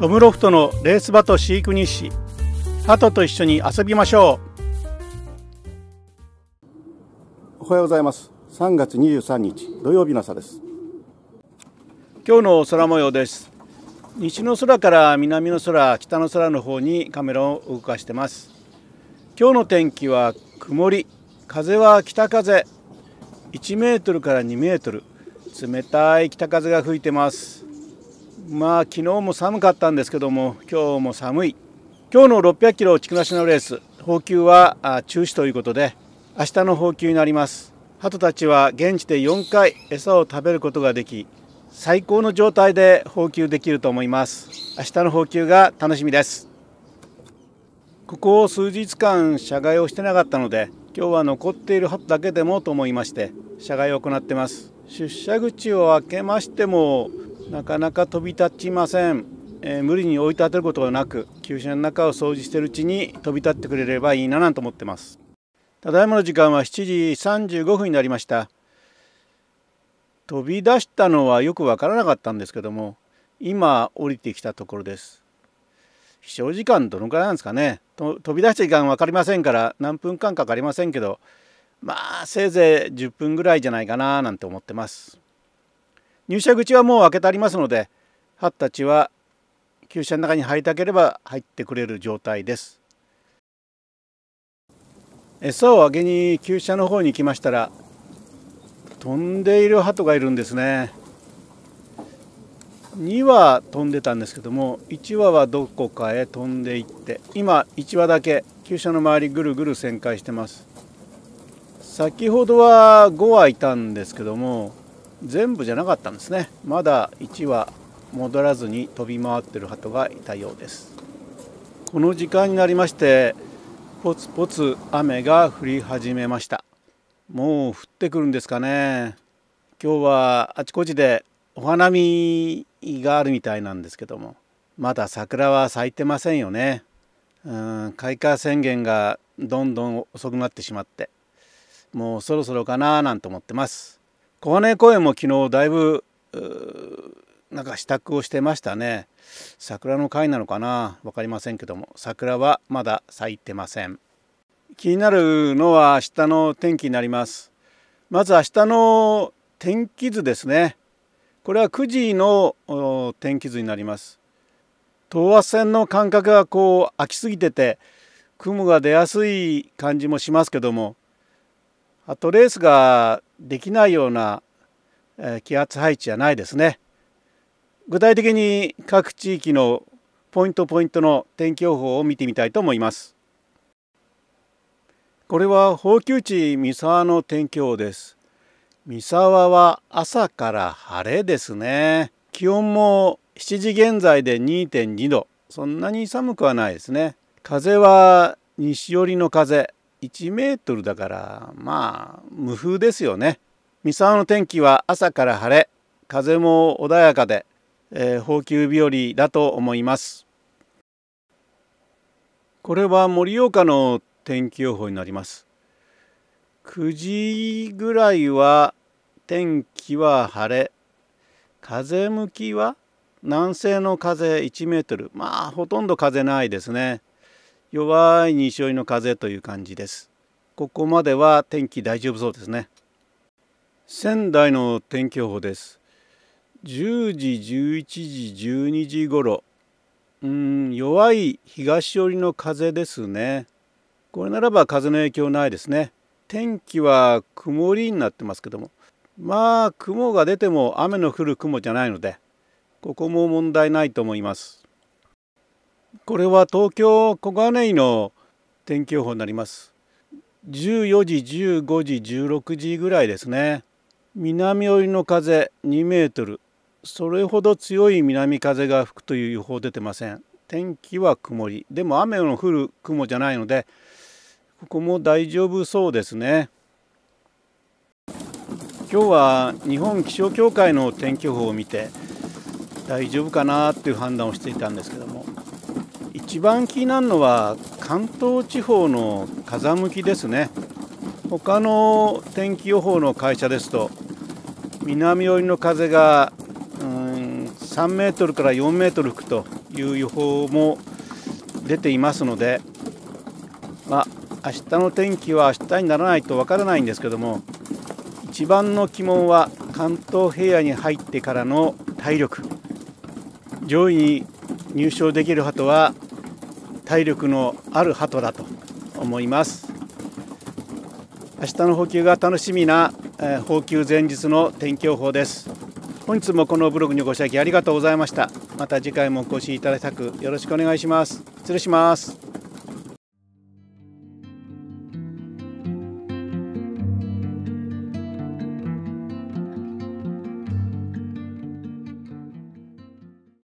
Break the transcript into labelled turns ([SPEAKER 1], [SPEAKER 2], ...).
[SPEAKER 1] トムロフトのレース場と飼育日誌鳩と一緒に遊びましょうおはようございます3月23日土曜日の朝です今日の空模様です西の空から南の空北の空の方にカメラを動かしてます今日の天気は曇り風は北風1メートルから2メートル冷たい北風が吹いてますまあ昨日も寒かったんですけども今日も寒い今日の600キロ地区なしのレース放給は中止ということで明日の放給になります鳩たちは現地で4回餌を食べることができ最高の状態で放給できると思います明日の放給が楽しみですここを数日間社外をしてなかったので今日は残っている鳩だけでもと思いまして社外を行ってます出社口を開けましてもなかなか飛び立ちません、えー、無理に追い立てることがなく急車の中を掃除しているうちに飛び立ってくれればいいななんて思ってますただいまの時間は7時35分になりました飛び出したのはよくわからなかったんですけども今降りてきたところです飛翔時間どのくらいなんですかね飛び出した時間分かりませんから何分間かかりませんけどまあせいぜい10分ぐらいじゃないかななんて思ってます入社口はもう開けてありますのでハたちは厩舎の中に入りたければ入ってくれる状態です餌をあげに厩舎の方に来ましたら飛んでいる鳩がいるんですね2羽飛んでたんですけども1羽はどこかへ飛んでいって今1羽だけ厩舎の周りぐるぐる旋回してます先ほどは5羽いたんですけども全部じゃなかったんですねまだ1羽戻らずに飛び回ってる鳩がいたようですこの時間になりましてポツポツ雨が降り始めましたもう降ってくるんですかね今日はあちこちでお花見があるみたいなんですけどもまだ桜は咲いてませんよねうん開花宣言がどんどん遅くなってしまってもうそろそろかななんて思ってます小金公園も昨日だいぶなんか支度をしてましたね桜の会なのかな分かりませんけども桜はまだ咲いてません気になるのは明日の天気になりますまず明日の天気図ですねこれは9時の天気図になります東圧線の間隔がこう空きすぎてて雲が出やすい感じもしますけどもあとレースができないような気圧配置じゃないですね。具体的に各地域のポイントポイントの天気予報を見てみたいと思います。これは宝給地三沢の天気予報です。三沢は朝から晴れですね。気温も7時現在で2.2度。そんなに寒くはないですね。風は西寄りの風。1メートルだからまあ無風ですよね三沢の天気は朝から晴れ風も穏やかで、えー、放日和だと思いますこれは盛岡の天気予報になります9時ぐらいは天気は晴れ風向きは南西の風1メートルまあほとんど風ないですね弱い西寄りの風という感じです。ここまでは天気大丈夫そうですね。仙台の天気予報です。10時、11時、12時頃。うん、弱い東寄りの風ですね。これならば風の影響ないですね。天気は曇りになってますけども。まあ、雲が出ても雨の降る雲じゃないので、ここも問題ないと思います。これは東京小金井の天気予報になります。14時、15時、16時ぐらいですね。南寄りの風2メートル。それほど強い南風が吹くという予報出てません。天気は曇り。でも雨の降る雲じゃないので、ここも大丈夫そうですね。今日は日本気象協会の天気予報を見て大丈夫かなっていう判断をしていたんですけども一番気になるのは関東地方の風向きですね他の天気予報の会社ですと南寄りの風がうん3メートルから4メートル吹くという予報も出ていますのでまあ明日の天気は明日にならないとわからないんですけども一番の鬼門は関東平野に入ってからの体力上位に入賞できる鳩は体力のある鳩だと思います明日の補給が楽しみな、えー、補給前日の天気予報です本日もこのブログにご視聴ありがとうございましたまた次回もお越しいただきたくよろしくお願いします失礼します